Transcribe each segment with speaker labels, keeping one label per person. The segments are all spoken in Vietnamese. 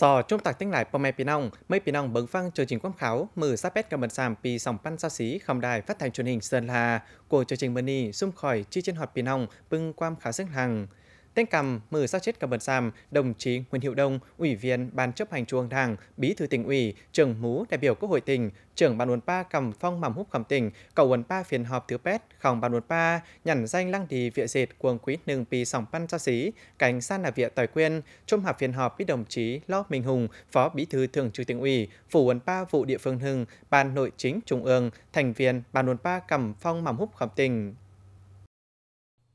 Speaker 1: Sở trung tạc tiếng lại bờ mẹ Pì Nông, mấy Pì Nông bấn phăng chương trình quảng khảo, mử sát bét cả mần sàm Pì sòng pan sa xí không đài phát thanh truyền hình Sơn La của chương trình Mini xung khỏi chi trên họp Pì Nông bưng quam khá sức hằng. Tên cầm mở xác chết cầm bật xàm đồng chí Nguyễn Hiệu Đông, Ủy viên Ban chấp hành Trung ương Đảng, Bí thư tỉnh ủy, trưởng mú đại biểu Quốc hội tỉnh, trưởng ban uốn pa cầm phong mầm húc cầm tỉnh, cầu uốn pa phiên họp thứ pet, khòng ban uốn pa, nhằn danh lăng đi vịa dệt cuồng quý nương pì sòng pan cho xí, cảnh san là vịa tỏi quyên, trung hạp phiên họp với đồng chí Lo Minh Hùng, Phó Bí thư Thường trực tỉnh ủy, phủ uốn pa vụ địa phương hưng,
Speaker 2: ban nội chính trung ương, thành viên ban uốn pa cầm phong mầm húc cầm tỉnh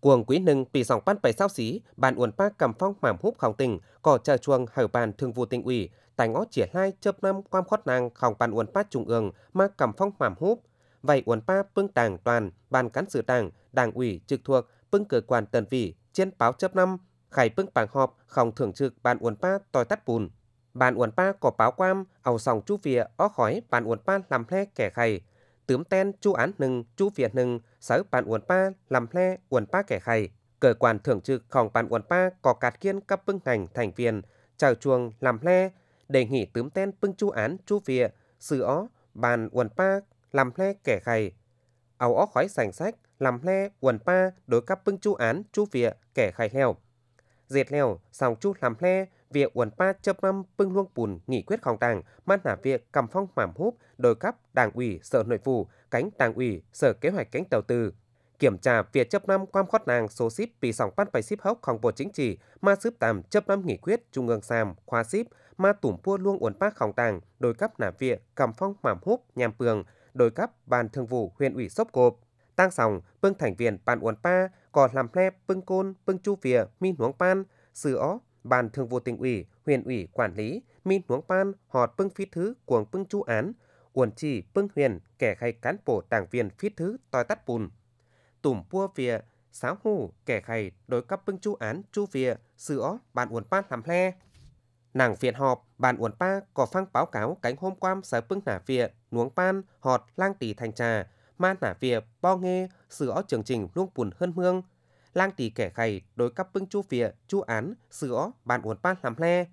Speaker 2: cuồng quý nâng bị dòng pan bày sao xí, bàn uẩn pa cầm phong mảm húp khòng tình, cỏ chờ chuông hở bàn thường vụ tỉnh ủy, tài ngõ chỉ lai chớp năm quam khót nàng khòng bàn uẩn pa trung ương ma cầm phong mảm húp. Vậy uẩn pa pưng tàng toàn, bàn cán sự đảng, đảng ủy trực thuộc, pưng cơ quan tần vị, trên báo chớp năm, khải pưng bàn họp, khòng thường trực bàn uẩn pa tòi tắt bùn. Bàn uẩn pa có báo quam, ẩu sòng chu vịa, ó khói, bàn uẩn pa làm lẽ kẻ khải tướng ten chu án nưng chu việt nưng sở bàn uẩn pa làm le uẩn pa kẻ khay cơ quan thường bàn uẩn pa có cạt kiên cấp bưng ngành thành viên chào chuông làm le đề nghị tướng ten bưng chu án chu việt sự ó bàn uẩn pa làm le kẻ khay áo ó khói sành sách làm le uẩn pa đối cấp bưng chu án chu việt kẻ khay leo dệt leo xong chu làm le việc uẩn pa chấp năm pưng luông bùn nghị quyết khóng tàng man nả việc cầm phong mảm húp đồi cấp đảng ủy sở nội vụ cánh đảng ủy sở kế hoạch cánh đầu tư kiểm tra việc chấp năm quan khót nàng số ship vì sòng pan phải ship bộ chính trị ma sướp tàm chấp năm nghị quyết trung ương sam khoa ship ma tủm pua luông uẩn pa khóng tàng đồi cấp nả việc cầm phong mảm húp nhàm pường đồi cấp ban thường vụ huyện ủy sốp cộp tăng sòng pưng thành viên ban uẩn pa còn làm le pưng côn pưng chu vỉa mi huống pan sư ó Ban Thường vụ tỉnh ủy, huyện ủy quản lý, min huống pan, họt pưng phí thứ cuồng pưng chú án, uẩn chỉ pưng huyền, kẻ khay cán bộ đảng viên phí thứ tòi tắt bùn. Tùm pua vìa, sáo hù, kẻ khay đối cấp pưng chú án chú vìa, sữa, bàn uẩn pan làm le. Nàng phiện họp, bàn uẩn pa có phăng báo cáo cánh hôm qua sở pưng nả vìa, nuống pan, họt lang tỷ thành trà, ma nả vìa, bo nghe, sữa trường trình luôn buồn hơn hương, lang tì kẻ khay đối cấp bưng chu phìa, chu án, sữa, bàn uốn pan làm le.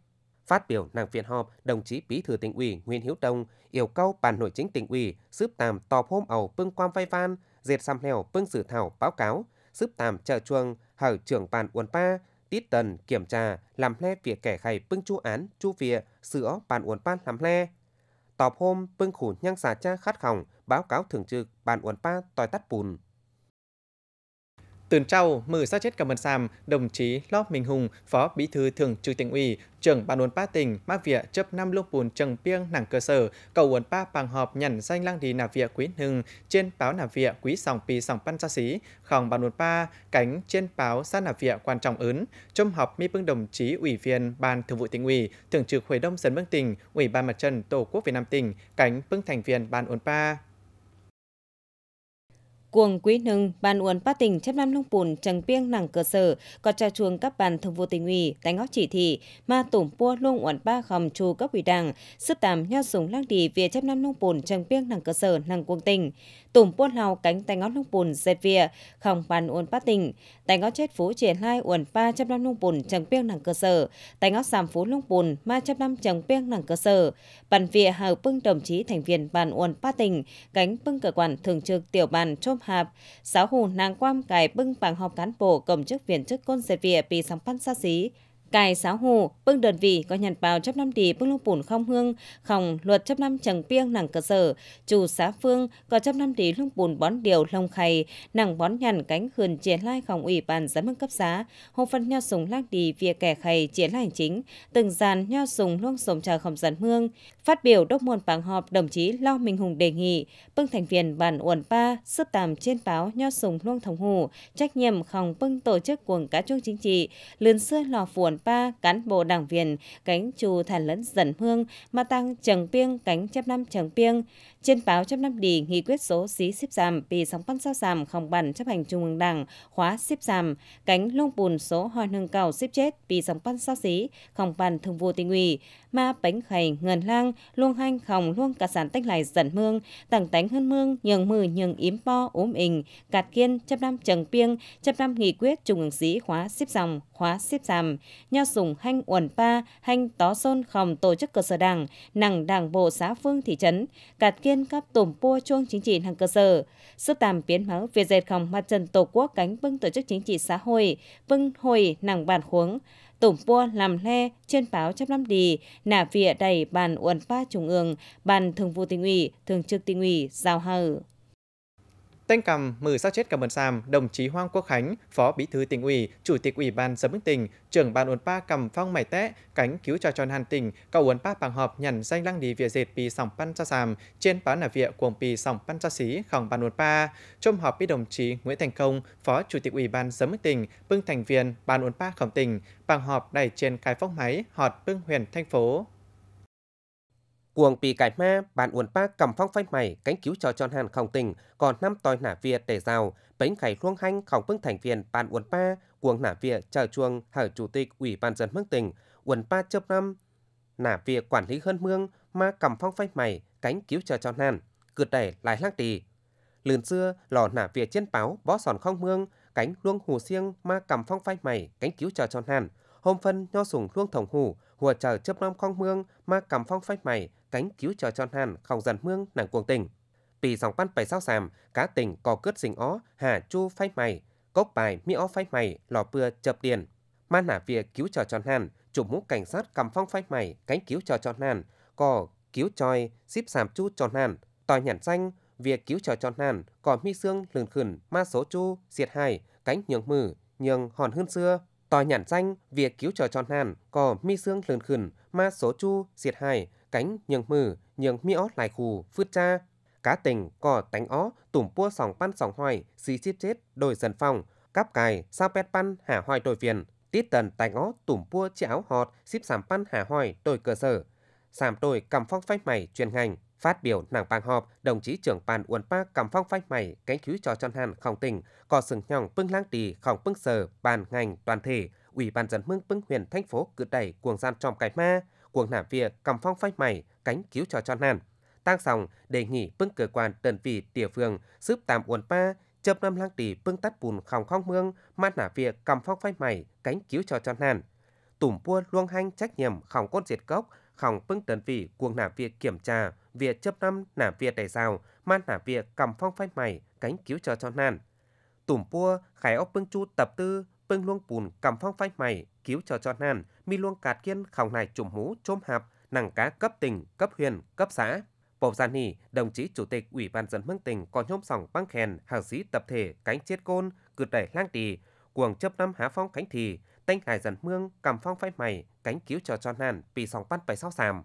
Speaker 2: Phát biểu nàng phiên họp, đồng chí Bí thư tỉnh ủy Nguyễn Hiếu Đông yêu cầu ban nội chính tỉnh ủy sướp tạm tọp hôm ẩu bưng quam vai van, dệt xăm hèo bưng dự thảo báo cáo, sướp tạm chờ chuông, hở trưởng bàn uốn pa, tít tần kiểm tra làm le việc kẻ khay bưng chu án, chu phìa, sữa, bàn uốn pan làm le. Tọp hôm bưng khủ nhang xà cha khát khỏng báo cáo thường trực bàn uốn pa tòi tắt bùn.
Speaker 1: Tường trao, mở sao chết cảm ơn Sam, đồng chí Lóp Minh Hùng, Phó Bí thư Thường trực tỉnh ủy, trưởng ban uốn ba tỉnh, mắc viện chấp năm lúc bùn trần piêng nàng cơ sở, cầu uốn ba bằng họp nhận danh lang đi nạp viện quý hưng, trên báo nạp viện quý sòng pì sòng pan xa sĩ khòng ban uốn ba cánh trên báo xa nạp viện quan trọng ớn, trong họp mi bưng đồng chí ủy viên ban thường vụ tỉnh ủy, thường trực hội đông dân bưng tỉnh, ủy ban mặt trận tổ quốc Việt Nam tỉnh, cánh bưng thành viên ban uốn ba
Speaker 3: Cuồng Quý Nưng, Ban Uẩn Ba tỉnh Chấp năm Long Bùn, Trần piêng Nàng Cơ Sở, có trao chuồng các bàn thường vụ tỉnh ủy, đánh ngó chỉ thị, mà tổng pua luôn Uẩn Ba khom Chu cấp ủy đảng, sức tạm nhau dùng lang đi về Chấp năm Long Bùn, Trần piêng Nàng Cơ Sở, Nàng Quân tỉnh tùm buôn lào cánh tay ngót nung bùn dệt vỉa, không bàn uốn bát tình, tay ngót chết phú triển lai uốn ba trăm năm nung bùn chẳng biếng nàng cơ sở, tay ngót sàm phú nung bùn ma trăm năm chẳng biếng nàng cơ sở, bàn vỉa hờ bưng đồng chí thành viên bàn uốn bát tình, cánh bưng cơ quan thường trực tiểu bàn chôm hạp, sáu hù nàng quam cài bưng bằng họp cán bộ công chức viên chức côn dệt vỉa bị sóng pan xa xí, cài xáo hồ, bưng đơn vị có nhàn bào chấp năm tỷ bưng lông bùn không hương, khòng luật chấp năm chẳng piêng nàng cơ sở, chủ xã phương có chấp năm tỷ lông bùn bón điều lông khay, nàng bón nhàn cánh hườn triển lai khòng ủy ban giám mưng cấp xá, hồ phân nho sùng lác đi via kẻ khay triển lai hành chính, từng dàn nho sùng luông sồm trà khòng giàn hương, Phát biểu đốc môn bảng họp, đồng chí Lao Minh Hùng đề nghị, bưng thành viên bản uẩn pa, sức tàm trên báo nho sùng luông thống hù, trách nhiệm khòng bưng tổ chức cuồng cá chung chính trị, lươn xưa lò phuồn pa cán bộ đảng viên cánh trù thàn lẫn dần hương mà tăng trần piêng cánh chấp năm trần piêng trên báo chấp năm đi nghị quyết số xí xếp giảm vì sóng văn sao giảm không bản chấp hành trung ương đảng khóa xếp giảm cánh lông bùn số hòn hương cầu xếp chết vì sóng văn sao xí không bản thường vụ tỉnh ủy ma bánh khầy ngần lang luông hanh khòng luông cả sản tách lại dần mương tặng tánh hơn mương nhường mừ nhường yếm po ốm ình cạt kiên chấp năm trần piêng chấp năm nghị quyết trung ương sĩ khóa xếp dòng khóa xếp giảm nho sùng hanh uẩn pa, hanh tó xôn khòng tổ chức cơ sở đảng, nặng đảng bộ xã phương thị trấn, cạt kiên các tổm pua chuông chính trị hàng cơ sở, sức tàm biến máu về dệt khòng mặt trận tổ quốc cánh vưng tổ chức chính trị xã hội, vưng hồi nặng bản khuống, tổm pua làm le trên báo chấp năm đi nả vỉa đầy bàn uẩn pa trung ương, bàn thường vụ tỉnh ủy, thường trực tỉnh ủy, giao hờ.
Speaker 1: Tên cầm mười xác chết cầm ơn xàm đồng chí Hoàng Quốc Khánh, Phó Bí thư tỉnh ủy, Chủ tịch Ủy ban giám đốc tỉnh, trưởng ban ổn pa cầm phong mải té, cánh cứu cho tròn hàn tỉnh, cầu ổn pa bằng họp nhận danh lăng đi việc dệt pì sòng pan cho xàm trên bán nà vịa cuồng pì sòng pan cho xí, khòng ban ổn pa. Trong họp với đồng chí Nguyễn Thành Công, Phó Chủ tịch Ủy ban giám đốc tỉnh, bưng thành viên, ban ổn pa khổng tỉnh, bằng họp đẩy trên cái phong máy, họp
Speaker 2: bưng huyền thành phố. Cuồng pì cải ma, bàn uốn pa cầm phong phách mày, cánh cứu cho tròn hàn không tình, còn năm tòi nả via để rào, bánh khải luông hanh không bưng thành viên bàn uốn pa, cuồng nả via chờ chuông hở chủ tịch ủy ban dân mức tỉnh, uốn pa chớp năm, nả via quản lý hơn mương, ma cầm phong phách mày, cánh cứu cho tròn hàn, cượt đẩy lại lăng tì. Lườn xưa, lò nả via trên báo, bó sòn không mương, cánh luông hù xiêng ma cầm phong phách mày, cánh cứu cho tròn hàn, hôm phân nho sùng luông thồng hủ hùa chờ chấp năm con mương ma cầm phong phách mày cánh cứu chờ tròn hàn không dần mương nàng cuồng tình pì dòng pan bảy sao sàm cá tình cò cướt xình ó hà chu phách mày cốc bài mi ó phách mày lò bừa chập điền ma nả việc cứu chờ tròn hàn chủ mũ cảnh sát cầm phong phách mày cánh cứu chờ tròn hàn cò cứu tròi xíp sàm chu tròn hàn tòi nhản xanh việc cứu chờ tròn hàn cò mi xương lừng khẩn ma số chu diệt hài cánh nhường mử nhường hòn hơn xưa tỏ nhãn danh việc cứu trợ tròn hàn có mi xương lươn khẩn ma số chu diệt hài cánh nhường mử nhường mi ót lại khù phứt cha cá tình có tánh ó tủm pua sòng pan sòng hoài xì chip chết đồi dần phòng cáp cài sao pet pan hà hoài đồi viền tít tần tánh ó tủm pua chéo họt xíp sàm pan hà hoài đồi cơ sở sàm đồi cầm phong phách mày truyền ngành Phát biểu nàng bàn họp, đồng chí trưởng ban Uân Park cầm phong phách mày, cánh cứu cho chân hàn không tỉnh, cò sừng nhòng pưng lang tì, không pưng sờ, bàn ngành, toàn thể, ủy ban dân mương pưng huyện thành phố cứ đẩy cuồng gian trong cái ma, cuồng nả việc cầm phong phách mày, cánh cứu cho chân hàn. Tăng xong, đề nghị pưng cơ quan đơn vị địa phương, xếp tạm Uân Park, chập năm lang tì pưng tắt bùn không khóc mương, mát nả việc cầm phong phách mày, cánh cứu cho chân hàn. Tủm buôn luông hanh trách nhiệm không cốt diệt gốc, không pưng đơn vị cuồng nả việc kiểm tra, việc chấp năm nả việc đẩy rào, man nả việc cầm phong phách mày, cánh cứu cho cho nan. Tùm pua, khải ốc bưng chu tập tư, bưng luông bùn cầm phong phách mày, cứu cho cho nan, mi luông cạt kiên khòng này trùm hú, chôm hạp, nàng cá cấp tỉnh, cấp huyện, cấp xã. Bộ gian nỉ, đồng chí chủ tịch Ủy ban dân mương tỉnh còn nhôm sòng băng khen hào sĩ tập thể cánh chết côn, cượt đẩy lang tỳ, cuồng chấp năm há phong cánh thì, tanh hải dần mương cầm phong phách mày, cánh cứu cho cho nan, bị sòng bắt phải sao sàm.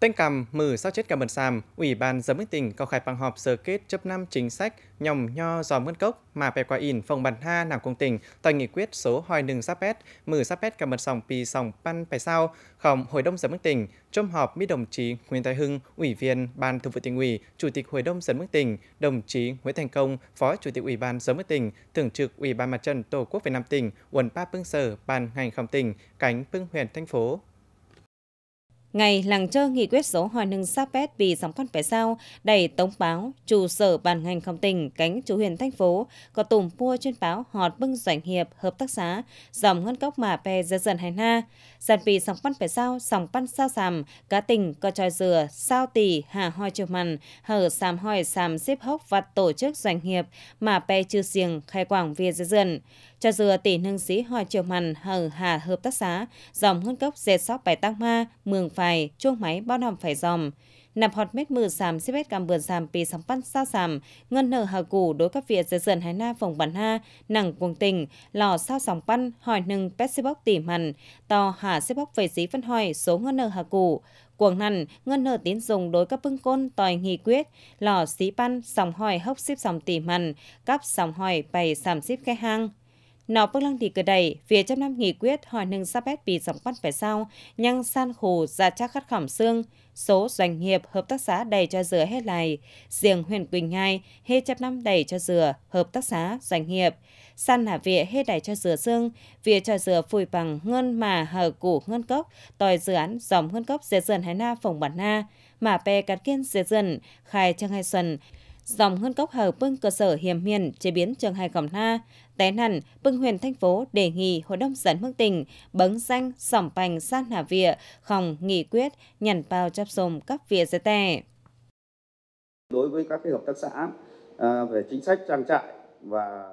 Speaker 1: Tên cầm mử sao chết cả bần sàm, Ủy ban giám mức tỉnh có khai bằng họp sơ kết chấp năm chính sách nhòng nho giò mươn cốc mà bè qua in phòng bàn ha nằm công tỉnh tại nghị quyết số hoài nừng giáp pét, mử giáp pét cả bần sòng pì sòng pan phải sao, khổng hội đông giám mức tỉnh, trong họp mỹ đồng chí Nguyễn Thái Hưng, Ủy viên Ban thường vụ tỉnh ủy, Chủ tịch Hội đồng giám mức tỉnh, đồng chí Nguyễn Thành Công, Phó Chủ tịch Ủy ban giám mức tỉnh, Thường trực Ủy ban Mặt trận Tổ quốc Việt Nam tỉnh, quận ba Pưng Sở, Ban ngành khổng tỉnh, Cánh Pưng huyện thành phố,
Speaker 3: Ngày làng chơi nghị quyết số hòa nâng sáp bét vì sóng con phải sao, đẩy tống báo, chủ sở bàn ngành không tình cánh chủ huyền thành phố, có tùm pua trên báo họt bưng doanh hiệp, hợp tác xã, dòng ngân cốc mà pè dân dần hành na. Giàn vì sóng con phải sao, sóng pan sao sàm, cá tình, có tròi dừa, sao tỷ, hà hoi chiều mằn, hở sàm hoi sàm xếp hốc và tổ chức doanh hiệp, mà pè chư xiềng khai quảng via dân dần. Tròi dừa tỷ nâng sĩ hoi chiều mằn, hở hà hợp tác xã, dòng ngân cốc dệt sóc bài tăng ma, mường phá phai, chuông máy bao nằm phải dòm. Nạp họt mét mừ xàm xếp hết cảm bườn xàm pì sóng bắt xa xàm, ngân nở hà củ đối các việc dưới sườn hái na phòng bắn ha, nặng cuồng tình, lò sao sóng bắn, hỏi nâng pet xếp bóc tỉ mằn, to hà xếp bóc về dí phân hỏi số ngân nở hà củ. Cuồng nằn, ngân nở tín dùng đối các bưng côn tòi nghị quyết, lò xí băn, sóng hỏi hốc xếp sòng tỉ mằn, cắp sòng hỏi bày xàm xếp khe hang. Nó bước lăng thì cửa đầy, phía trăm năm nghị quyết hỏi nâng sắp bét bị dòng quan phải sao, nhăng san khổ ra chắc khát khỏm xương, số doanh nghiệp hợp tác xã đầy cho dừa hết lại, riêng huyện Quỳnh Nhai hết trăm năm đầy cho dừa, hợp tác xã, doanh nghiệp, san hà vịa hết đầy cho dừa xương, vịa cho dừa phùi bằng ngân mà hở củ ngân cốc, tòi dự án dòng ngân cốc dệt dần hải na phòng bản na, mà bè cát kiên dệt dần, khai trăng hai xuân, dòng hơn cốc hờ bưng cơ sở hiểm hiền chế biến trường hai cẩm na, té nằn, bưng huyền thành phố đề nghị hội đồng dân mức tỉnh bấn danh sỏng bành san hà vịa, khòng nghị quyết nhằn bao chấp sồm các vỉa dây tè.
Speaker 2: Đối với các cái hợp tác xã à, về chính sách trang trại và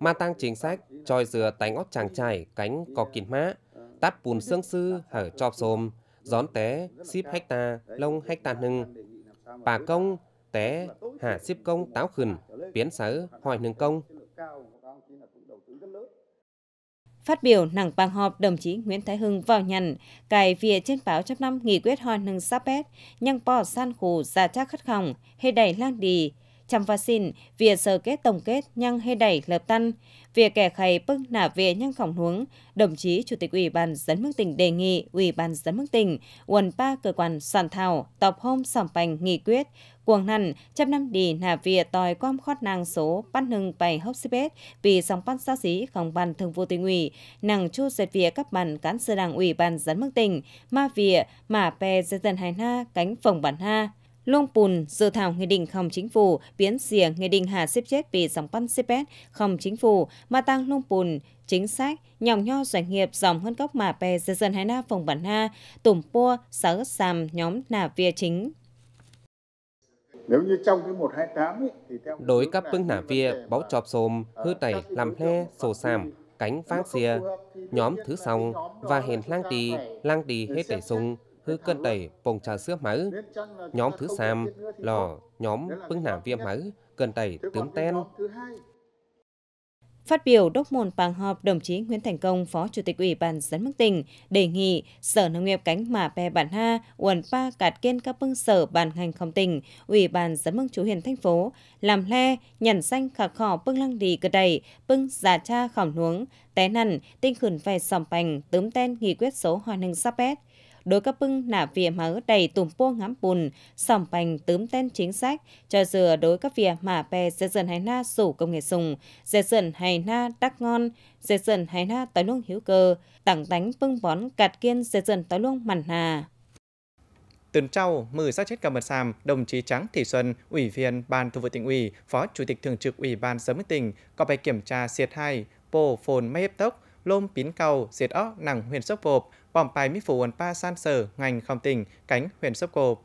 Speaker 2: Ma tăng chính sách, tròi dừa tánh ót chàng trải, cánh có kín mã, tắt bùn xương sư, hở chọp xồm, gión té, xíp hách ta, lông hách ta nưng. Bà công, té, hạ xếp công táo khừng, biến sở, hoài nương công.
Speaker 3: Phát biểu nặng bằng họp, đồng chí Nguyễn Thái Hưng vào nhận, cài vìa trên báo chấp năm nghị quyết hoài nương sáp bét, nhăng bò san khủ giả trác khất khỏng, hê đầy lang đì chăm Chamvasin về sơ kết tổng kết nhăng hê đẩy lập tan về kẻ khay bức nả về nhăng khổng huống đồng chí chủ tịch ủy ban dân mức tỉnh đề nghị ủy ban dân mức tỉnh quần ba cơ quan soạn thảo tập hôm sòng bành nghị quyết cuồng nằn trăm năm đi nả về tòi quam khót nàng số bắt nâng bày hốc xí bết vì sòng bắt xa xí không bàn thường vụ tỉnh ủy nàng chu dệt về các bàn cán sự đảng ủy ban dân mức tỉnh ma về mà pè dân dân hải na cánh phòng bản ha Luông Pùn dự thảo nghị định không chính phủ biến xìa nghị định hạ xếp chết vì dòng văn xếp bét không chính phủ mà tăng Luông Pùn chính sách nhỏng nho doanh nghiệp dòng hơn gốc mà bè dân dân hai na phòng bản ha tùm pua sở sàm nhóm nà via chính
Speaker 2: nếu như trong cái 128 ấy, thì theo đối cấp bưng nả via báo chọp xồm hư tẩy làm le sổ sàm cánh phát xìa nhóm thứ song và hèn lang tì lang tì hết tẩy sung hư cân tẩy bồng trà sữa máu,
Speaker 3: nhóm thứ sam, lò,
Speaker 2: nhóm bưng nả viêm máu, cân tẩy tướng ten.
Speaker 3: Phát biểu đốc môn bằng họp, đồng chí Nguyễn Thành Công, Phó Chủ tịch Ủy ban dân mức tỉnh, đề nghị Sở Nông nghiệp cánh Mả Pè Bản Ha, Uẩn Pa Cạt Kiên các bưng sở bàn hành không tỉnh, Ủy ban dân mức chủ huyện thành phố, làm le, nhận xanh khạc khỏ bưng lăng đi cơ đầy, bưng giả cha khỏng nuống, té nằn, tinh khẩn về sòng bành, tướm ten nghị quyết số hòa nâng sắp bét đối cấp bưng nả vỉa mở đầy tùm pô ngắm bùn, sòng bành tướm tên chính sách, cho dừa đối cấp vỉa mà bè dây dần hay na sủ công nghệ sùng, dây dần hay na đắc ngon, dây dần hay na tới luôn hiếu cơ, tặng đánh bưng bón cạt kiên dây dần tới luôn mặn hà.
Speaker 1: Tuần trao, mười xác chết cả mật sàm, đồng chí Trắng Thị Xuân, Ủy viên Ban Thường vụ tỉnh ủy, Phó Chủ tịch Thường trực Ủy ban Sớm tỉnh, có bài kiểm tra siệt 2, Pô Phồn máy Hếp Tốc, lôm pín cầu, diệt óc nặng huyền sốc vộp, bỏm bài mi phủ ồn pa san sở, ngành không tỉnh, cánh huyền sốc cộp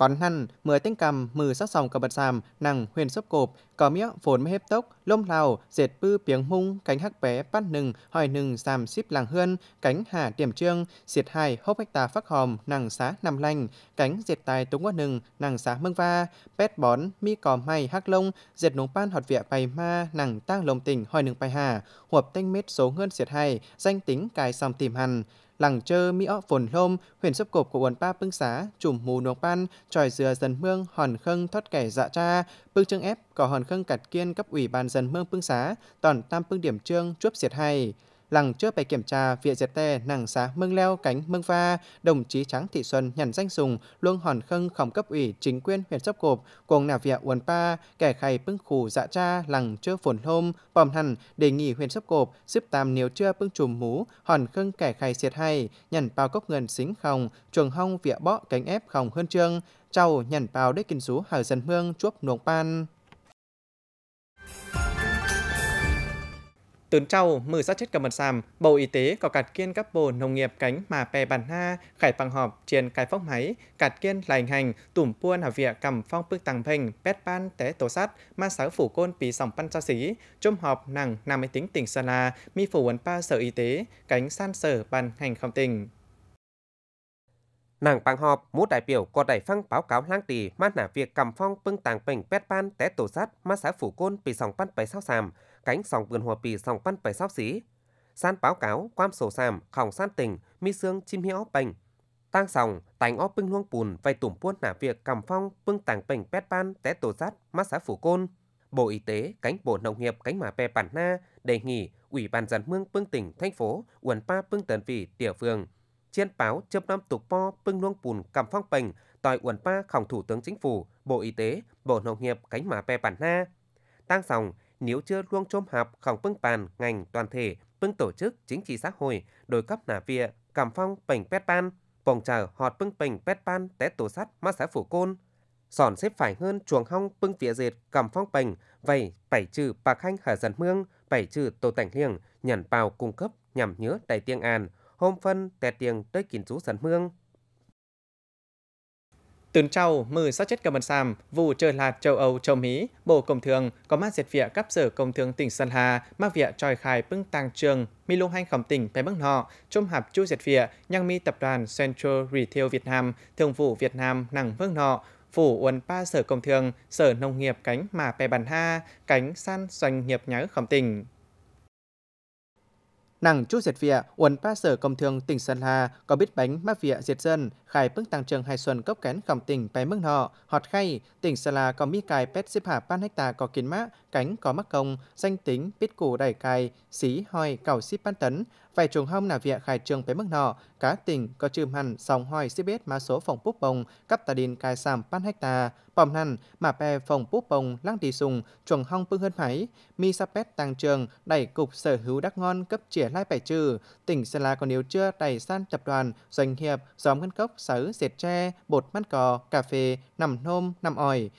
Speaker 1: còn hăn, mười tinh cầm, mười sắc sòng cầm bật sàm, nàng huyền sấp cộp, cỏ mía, phồn mê hếp tốc, lôm lào, dệt bư piếng hung, cánh hắc bé, bắt nừng, hỏi nừng, sàm xíp làng hươn, cánh hà tiềm trương, diệt hài, hốc hách tà phắc hòm, nàng xá nằm lành, cánh diệt tài túng quát nừng, nàng xá mưng va, pét bón, mi cò may hắc lông, diệt núng pan họt vịa bày ma, nàng tang lồng tỉnh, hỏi nừng bài hà, huập tanh mết số ngân diệt hài, danh tính cài sòng tìm hằn, lẳng chơ mỹ óc phồn lôm, huyền sấp cộp của uốn pa pưng xá, chùm mù nuộc pan, tròi dừa dần mương, hòn khâng thoát kẻ dạ cha, pưng chương ép, cỏ hòn khâng cặt kiên cấp ủy ban dần mương pưng xá, toàn tam pưng điểm trương, chuốc diệt hay lằng chưa phải kiểm tra vịa dệt tè nàng xá mưng leo cánh mưng pha, đồng chí tráng thị xuân nhằn danh sùng luông hòn khâng khổng cấp ủy chính quyền huyện sóc cộp cùng nà vịa uẩn pa kẻ khay pưng khủ dạ cha lằng chưa phồn hôm bom hẳn đề nghị huyện sóc cộp giúp tam nếu chưa pưng chùm mú hòn khâng kẻ khay siệt hay nhằn bao cốc ngân xính khòng chuồng hong vịa bọ cánh ép khòng hơn trương trâu nhằn bao đế kinh sú hở dân hương chuốc nuông pan Tớn trâu, mử sát chết cầm mật sàm, Bộ Y tế có cạt kiên các bộ nông nghiệp cánh mà pè bàn ha, khải bằng họp, trên cái phóc máy, cạt kiên lành hành, tủm puôn hà vịa cầm phong bức tăng phình, bét ban té tổ sát, ma sáu phủ côn pì sòng pan cho xí, chôm họp nàng nam tính tỉnh Sơn La, mi phủ quấn pa sở y tế, cánh san sở
Speaker 2: ban hành không tình Nàng bằng họp, mũ đại biểu có đại phăng báo cáo lang tì mát nả việc cầm phong bưng tàng bình pet pan té tổ sát mà xã phủ côn bị sòng pan bảy sao sàm, cánh sòng vườn hòa bị sòng pan bảy sao xí. San báo cáo quam sổ sàm, khỏng san tỉnh, mi xương chim hiếu bệnh. Tang sòng, tành óp bưng luông bùn vây tủm buôn nả việc cầm phong bưng tàng bình pet pan té tổ sát mà xã phủ côn. Bộ Y tế, cánh Bộ Nông nghiệp, cánh Mà Pè Bản Na đề nghị Ủy ban dân mương Phương tỉnh, thành phố, Uẩn Pa Phương tần vị, tiểu phường, chiến báo chấm năm tục po pưng luông bùn cầm phong bình tòi uẩn pa khổng thủ tướng chính phủ bộ y tế bộ nông nghiệp cánh mà pe bản na tăng sòng nếu chưa luông chôm hạp khổng pưng bàn ngành toàn thể pưng tổ chức chính trị xã hội đối cấp nà vịa cầm phong bình pet ban vòng chờ họt pưng bình pet ban té tổ sắt mắt xã phủ côn sòn xếp phải hơn chuồng hong pưng vía dệt cầm phong bình vầy bảy trừ bạc khanh hở dần mương bảy trừ tổ tảnh hiền nhận bào cung cấp nhằm nhớ đầy tiếng an hôm phân tè tiền tới kín trú sản mương tuần
Speaker 1: trao, mừ sát chết cầm bàn xàm, vụ trở lạt châu Âu, châu Mỹ, Bộ Công thương có mát diệt vịa cấp sở Công thương tỉnh Sơn Hà, mắc vịa tròi khai bưng tàng trường, mi lung hành khẩm tỉnh Bé Bắc Nọ, trôm hạp chu diệt vịa, nhang mi tập đoàn Central Retail Việt Nam, thường vụ Việt Nam nặng vương nọ, phủ uốn ba sở công thương, sở nông nghiệp cánh mà bè bàn ha, cánh san doanh nghiệp nhớ khẩm tỉnh nàng chú diệt vịa, Uẩn Pa Sở Công Thương tỉnh Sơn La có biết bánh mắc vịa diệt dân, khai bức tăng trường hai xuân cấp kén khẩm tỉnh bé mức nọ, họt khay, tỉnh Sơn La có mi cài pet xếp hạ ban hecta có kiến mã, cánh có mắc công, danh tính, biết củ đẩy cài, xí hoi, cầu xíp ban tấn, phải trùng hông là việc khai trường với mức nọ, cá tỉnh có chìm hẳn sòng hoài xí biết mã số phòng búp bồng, cấp tà điên cài sàm pan hecta, bòm nằn, mà pe phòng búp bồng, lăng đi sùng, chuồng hông phương hơn máy, mi sa pét tăng trường, đẩy cục sở hữu đắc ngon cấp trẻ lai bảy trừ, tỉnh Sơn La còn nếu chưa đẩy san tập đoàn, doanh nghiệp, gióm ngân cốc, sớ, dệt tre, bột măn cò, cà phê, nằm nôm, nằm ỏi,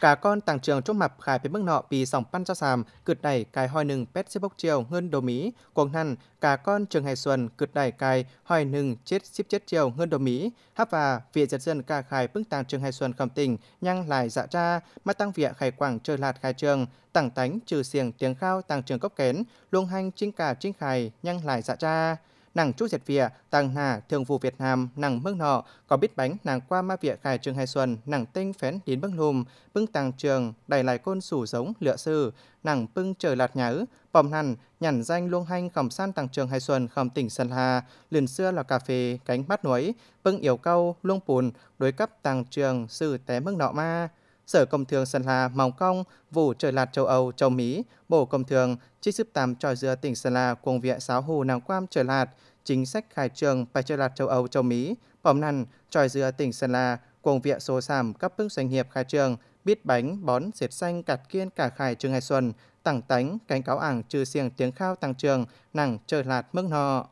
Speaker 1: Cả con tàng trường chốt mập khai phía mức nọ vì sòng pan cho sàm, cượt đẩy cài hoài nừng pet xếp bốc chiều ngân đồ Mỹ. Quảng năn, cả con trường hải xuân cượt đẩy cài hoài nừng chết xếp chết chiều ngân đồ Mỹ. Hấp và vị giật dân cả khai bức tàng trường hải xuân khẩm tình, nhăng lại dạ tra, mà tăng vịa khai quảng trời lạt khai trường, tảng tánh trừ xiềng tiếng khao tàng trường cốc kén, luồng hanh chinh cả chinh khai, nhăng lại dạ tra nàng chú diệt Việt, tàng hà, thường vụ Việt Nam, nàng mương nọ, có biết bánh nàng qua ma viện khai trường hai xuân, nàng tinh phén đến bưng lùm, bưng tàng trường, đẩy lại côn sủ giống, lựa sư, nàng bưng trời lạt nhứ, bòm nằn, nhằn danh luông hanh khẩm san tàng trường hai xuân khẩm tỉnh Sơn Hà, liền xưa là cà phê, cánh mắt núi, bưng yếu câu, luông bùn, đối cấp tàng trường, sư té mương nọ ma, Sở Công Thương Sơn La mong công vụ trở lạt châu Âu, châu Mỹ, Bộ Công Thương, trích sức tạm tròi dừa tỉnh Sơn La cùng viện sáo hù nàng quam trở lạt, chính sách khai trường phải trở lạt châu Âu, châu Mỹ, bỏm năn tròi dừa tỉnh Sơn La cùng viện số sảm cấp bước doanh nghiệp khai trường, biết bánh, bón, diệt xanh, cạt kiên, cả khai trường ngày xuân, tặng tánh, cánh cáo ảng trừ siêng tiếng khao tăng trường, nặng trở lạt mức nọ.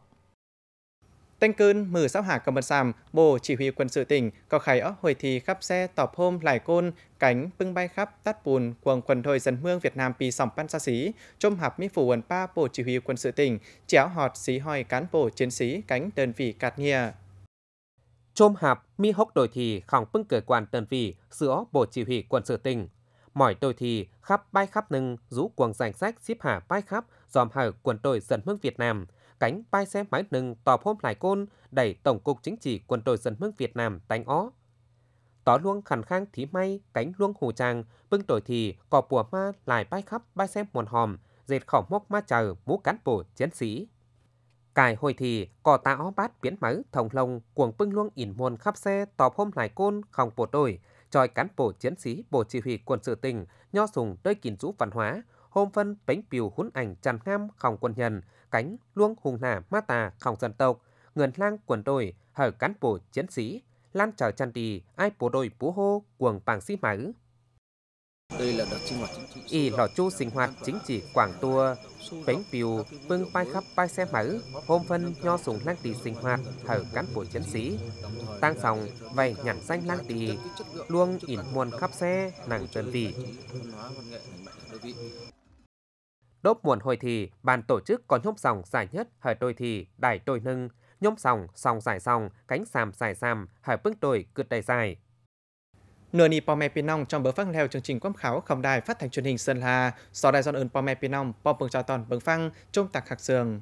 Speaker 1: Tên cơn mử sáu hạ cầm bật sàm, bộ chỉ huy quân sự tỉnh có khai ốc hồi thì khắp xe tọp hôm lại côn, cánh bưng bay khắp tát bùn quần quần thôi dân mương Việt Nam pi sòng pan xa xí, trôm hạp mỹ phủ quần pa bộ chỉ huy quân sự tỉnh, chéo họt xí hỏi cán bộ chiến sĩ
Speaker 2: cánh đơn vị cạt nhìa. trôm hạp mi hốc đồi thì khỏng bưng cởi quan đơn vị giữa bộ chỉ huy quân sự tỉnh. Mỏi đồi thì khắp bay khắp nâng rũ quần danh sách xếp hạ bay khắp dòm hở quần đội dân mương Việt Nam – cánh bay xe máy nừng tọp hôm lại côn đẩy Tổng cục Chính trị quân đội dân nước Việt Nam đánh ó. Tỏ luôn khẳng khang thí may, cánh luôn hù tràng, bưng đổi thì cò bùa ma lại bay khắp bay xe muồn hòm, dệt khẩu mốc ma chờ mũ cán bộ chiến sĩ. Cài hồi thì cò tá ó bát biến máu thòng lông cuồng bưng luôn ỉn muôn khắp xe tọp hôm lại côn không bộ đội, tròi cán bộ chiến sĩ bộ chỉ huy quân sự tỉnh nho sùng đôi kín rũ văn hóa hôm phân bánh biểu hún ảnh tràn ngam không quân nhân Khánh luôn hùng hà ma tà khòng dân tộc, ngườn lang quần đồi hở cán bộ chiến sĩ, lan trở chăn tì ai bộ đội bố hô quần bằng sĩ máy. Đây là đợt sinh hoạt Y lò chu sinh hoạt chính trị Quảng Tua, bánh piu, vương bay khắp bay xe máy, hôm phân nho sùng lang tì sinh hoạt, hở cán bộ chiến sĩ. Tăng phòng, vầy nhản danh lang tì, luôn ỉn muôn khắp xe, nàng đơn vị. Đốp muộn hồi thì, ban tổ chức có nhóm sòng giải nhất hở đôi thì, đài đôi nâng, nhóm sòng, sòng giải sòng, cánh sàm giải sàm, hở bước đồi cượt đầy dài. Nửa ni Pome Pinong trong bữa phăng leo chương trình quám kháo không đài phát thanh truyền hình Sơn La, sau đài dọn ơn Pome
Speaker 1: Pinong, bom bừng trò toàn bừng phăng, trôm tạc khạc sường.